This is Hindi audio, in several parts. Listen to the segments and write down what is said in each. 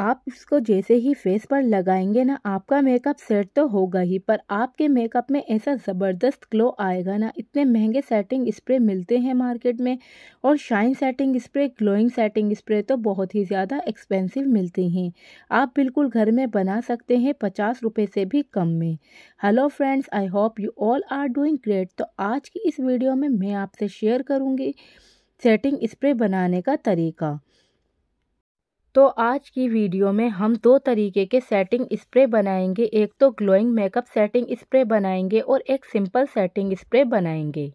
आप इसको जैसे ही फेस पर लगाएंगे ना आपका मेकअप सेट तो होगा ही पर आपके मेकअप में ऐसा ज़बरदस्त ग्लो आएगा ना इतने महंगे सेटिंग स्प्रे मिलते हैं मार्केट में और shine setting spray glowing setting spray तो बहुत ही ज़्यादा एक्सपेंसिव मिलते हैं आप बिल्कुल घर में बना सकते हैं पचास रुपये से भी कम में hello friends I hope you all are doing great तो आज की इस वीडियो में मैं आपसे शेयर करूँगी सेटिंग स्प्रे बनाने का तरीका तो आज की वीडियो में हम दो तरीके के सेटिंग स्प्रे बनाएंगे एक तो ग्लोइंग मेकअप सेटिंग स्प्रे बनाएंगे और एक सिंपल सेटिंग स्प्रे बनाएंगे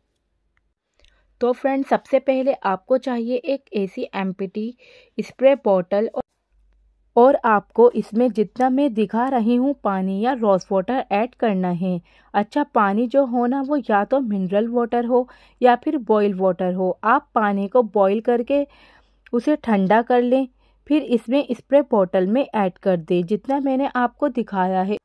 तो फ्रेंड सबसे पहले आपको चाहिए एक पी टी स्प्रे बॉटल और आपको इसमें जितना मैं दिखा रही हूँ पानी या रोज़ वाटर ऐड करना है अच्छा पानी जो हो ना वो या तो मिनरल वाटर हो या फिर बॉयल वाटर हो आप पानी को बॉयल करके उसे ठंडा कर लें फिर इसमें स्प्रे बॉटल में ऐड कर दें जितना मैंने आपको दिखाया है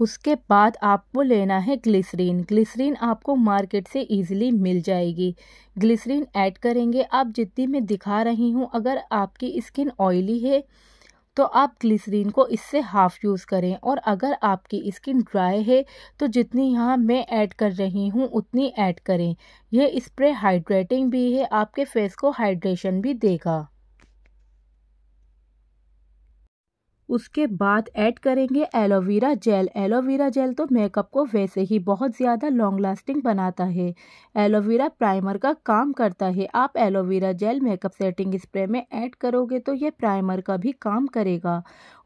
उसके बाद आपको लेना है ग्लिसरीन ग्लिसरीन आपको मार्केट से इजीली मिल जाएगी ग्लिसरीन ऐड करेंगे आप जितनी मैं दिखा रही हूँ अगर आपकी स्किन ऑयली है तो आप ग्लिसरीन को इससे हाफ़ यूज़ करें और अगर आपकी स्किन ड्राई है तो जितनी यहाँ मैं ऐड कर रही हूँ उतनी ऐड करें यह स्प्रे हाइड्रेटिंग भी है आपके फेस को हाइड्रेशन भी देगा उसके बाद ऐड करेंगे एलोवेरा जेल एलोवेरा जेल तो मेकअप को वैसे ही बहुत ज़्यादा लॉन्ग लास्टिंग बनाता है एलोवेरा प्राइमर का काम करता है आप aloe vera gel makeup setting spray में ऐड करोगे तो ये प्राइमर का भी काम करेगा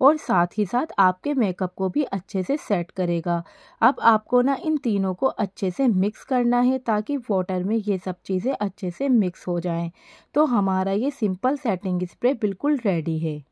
और साथ ही साथ आपके मेकअप को भी अच्छे से सेट करेगा अब आपको ना इन तीनों को अच्छे से मिक्स करना है ताकि वाटर में ये सब चीज़ें अच्छे से मिक्स हो जाएँ तो हमारा ये सिंपल सेटिंग स्प्रे बिल्कुल रेडी है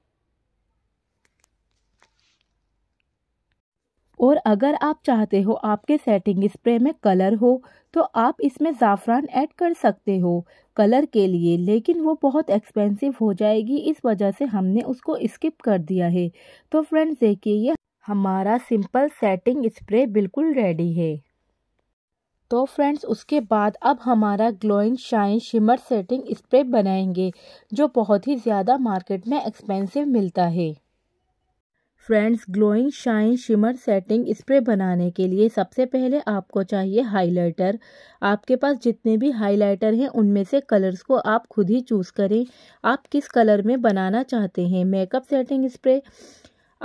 और अगर आप चाहते हो आपके सेटिंग स्प्रे में कलर हो तो आप इसमें ज़ाफ़रान ऐड कर सकते हो कलर के लिए लेकिन वो बहुत एक्सपेंसिव हो जाएगी इस वजह से हमने उसको स्किप कर दिया है तो फ्रेंड्स देखिए ये हमारा सिंपल सेटिंग स्प्रे बिल्कुल रेडी है तो फ्रेंड्स उसके बाद अब हमारा glowing shine shimmer setting spray बनाएंगे जो बहुत ही ज़्यादा मार्केट में एक्सपेंसिव मिलता है friends glowing shine shimmer setting spray बनाने के लिए सबसे पहले आपको चाहिए हाइलाइटर आपके पास जितने भी हाइलाइटर हैं उनमें से कलर्स को आप खुद ही चूज़ करें आप किस कलर में बनाना चाहते हैं मेकअप सेटिंग स्प्रे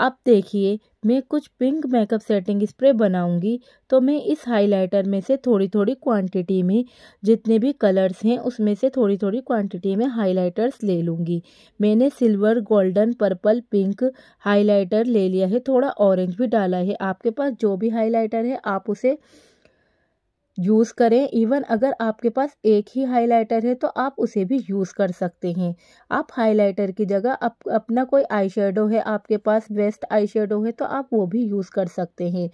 आप देखिए मैं कुछ पिंक मेकअप सेटिंग स्प्रे बनाऊंगी तो मैं इस हाइलाइटर में से थोड़ी थोड़ी क्वांटिटी में जितने भी कलर्स हैं उसमें से थोड़ी थोड़ी क्वांटिटी में हाइलाइटर्स ले लूँगी मैंने silver golden purple pink highlighter ले लिया है थोड़ा ऑरेंज भी डाला है आपके पास जो भी हाइलाइटर है आप उसे यूज़ करें इवन अगर आपके पास एक ही हाइलाइटर है तो आप उसे भी यूज़ कर सकते हैं आप हाइलाइटर की जगह आप अपना कोई आई है आपके पास बेस्ट आई है तो आप वो भी यूज़ कर सकते हैं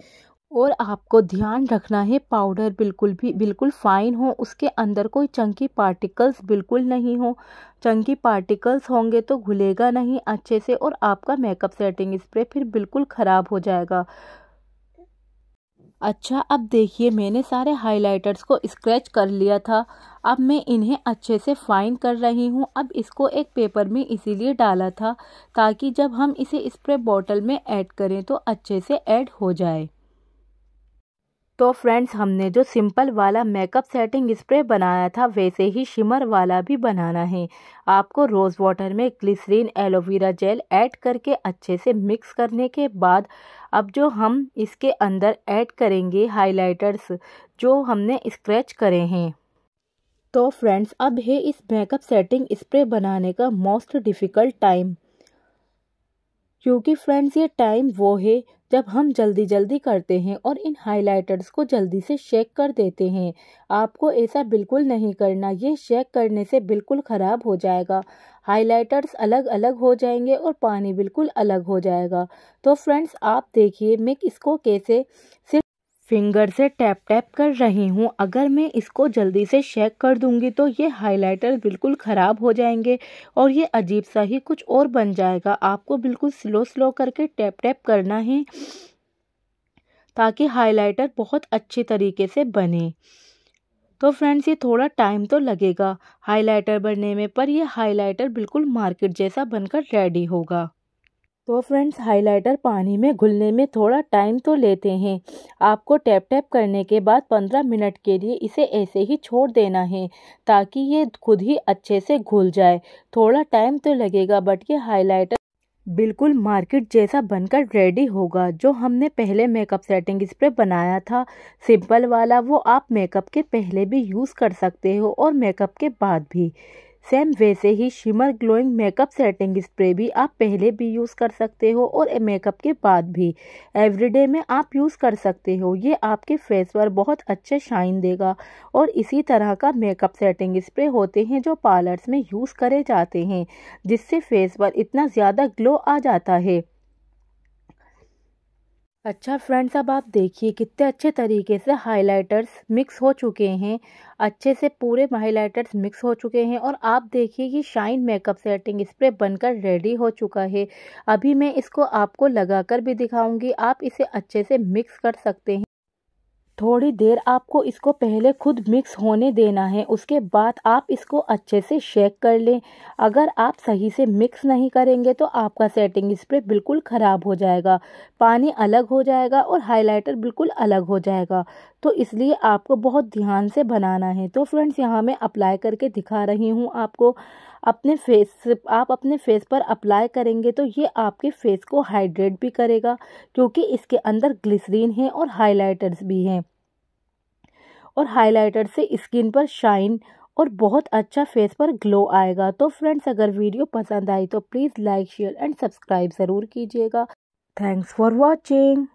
और आपको ध्यान रखना है पाउडर बिल्कुल भी बिल्कुल फाइन हो उसके अंदर कोई चंकी पार्टिकल्स बिल्कुल नहीं हो चंकी पार्टिकल्स होंगे तो घुलेगा नहीं अच्छे से और आपका मेकअप सेटिंग स्प्रे फिर बिल्कुल ख़राब हो जाएगा अच्छा अब देखिए मैंने सारे हाइलाइटर्स को स्क्रैच कर लिया था अब मैं इन्हें अच्छे से फाइन कर रही हूँ अब इसको एक पेपर में इसीलिए डाला था ताकि जब हम इसे स्प्रे बॉटल में ऐड करें तो अच्छे से ऐड हो जाए तो फ्रेंड्स हमने जो सिंपल वाला मेकअप सेटिंग स्प्रे बनाया था वैसे ही शिमर वाला भी बनाना है आपको रोज़ वाटर में ग्लिसरीन एलोवेरा जेल ऐड करके अच्छे से मिक्स करने के बाद अब जो हम इसके अंदर ऐड करेंगे हाइलाइटर्स जो हमने स्क्रैच करे हैं तो फ्रेंड्स अब है इस मेकअप सेटिंग स्प्रे बनाने का मोस्ट डिफ़िकल्ट टाइम क्योंकि फ्रेंड्स ये टाइम वो है जब हम जल्दी जल्दी करते हैं और इन हाइलाइटर्स को जल्दी से शेक कर देते हैं आपको ऐसा बिल्कुल नहीं करना ये शेक करने से बिल्कुल ख़राब हो जाएगा हाइलाइटर्स अलग अलग हो जाएंगे और पानी बिल्कुल अलग हो जाएगा तो फ्रेंड्स आप देखिए मैं इसको कैसे सिर्फ फिंगर से टैप टैप कर रही हूँ अगर मैं इसको जल्दी से शेक कर दूँगी तो ये हाइलाइटर बिल्कुल ख़राब हो जाएंगे और ये अजीब सा ही कुछ और बन जाएगा आपको बिल्कुल स्लो स्लो करके टैप टैप करना है ताकि हाइलाइटर बहुत अच्छे तरीके से बने तो फ्रेंड्स ये थोड़ा टाइम तो लगेगा हाइलाइटर बनने में पर ये हाइलाइटर बिल्कुल मार्केट जैसा बनकर रेडी होगा तो फ्रेंड्स हाइलाइटर पानी में घुलने में थोड़ा टाइम तो लेते हैं आपको टैप टैप करने के बाद 15 मिनट के लिए इसे ऐसे ही छोड़ देना है ताकि ये खुद ही अच्छे से घुल जाए थोड़ा टाइम तो लगेगा बट ये हाइलाइटर बिल्कुल मार्केट जैसा बनकर रेडी होगा जो हमने पहले मेकअप सेटिंग स्प्रे बनाया था सिंपल वाला वो आप मेकअप के पहले भी यूज़ कर सकते हो और मेकअप के बाद भी सेम वैसे ही shimmer glowing makeup setting spray भी आप पहले भी यूज़ कर सकते हो और मेकअप के बाद भी एवरीडे में आप यूज़ कर सकते हो ये आपके फेस पर बहुत अच्छे शाइन देगा और इसी तरह का मेकअप सेटिंग स्प्रे होते हैं जो पार्लर्स में यूज़ करे जाते हैं जिससे फेस पर इतना ज़्यादा ग्लो आ जाता है अच्छा फ्रेंड्स अब आप देखिए कितने अच्छे तरीके से हाइलाइटर्स मिक्स हो चुके हैं अच्छे से पूरे हाइलाइटर्स मिक्स हो चुके हैं और आप देखिए कि शाइन मेकअप सेटिंग स्प्रे बनकर रेडी हो चुका है अभी मैं इसको आपको लगाकर भी दिखाऊंगी आप इसे अच्छे से मिक्स कर सकते हैं थोड़ी देर आपको इसको पहले खुद मिक्स होने देना है उसके बाद आप इसको अच्छे से शेक कर लें अगर आप सही से मिक्स नहीं करेंगे तो आपका सेटिंग स्प्रे बिल्कुल ख़राब हो जाएगा पानी अलग हो जाएगा और हाइलाइटर बिल्कुल अलग हो जाएगा तो इसलिए आपको बहुत ध्यान से बनाना है तो फ्रेंड्स यहाँ मैं अप्लाई करके दिखा रही हूँ आपको अपने फेस आप अपने फेस पर अप्लाई करेंगे तो ये आपके फेस को हाइड्रेट भी करेगा क्योंकि इसके अंदर ग्लिसरीन है और हाइलाइटर्स भी हैं और हाइलाइटर से स्किन पर शाइन और बहुत अच्छा फेस पर ग्लो आएगा तो फ्रेंड्स अगर वीडियो पसंद आई तो please like share and subscribe ज़रूर कीजिएगा थैंक्स फॉर वॉचिंग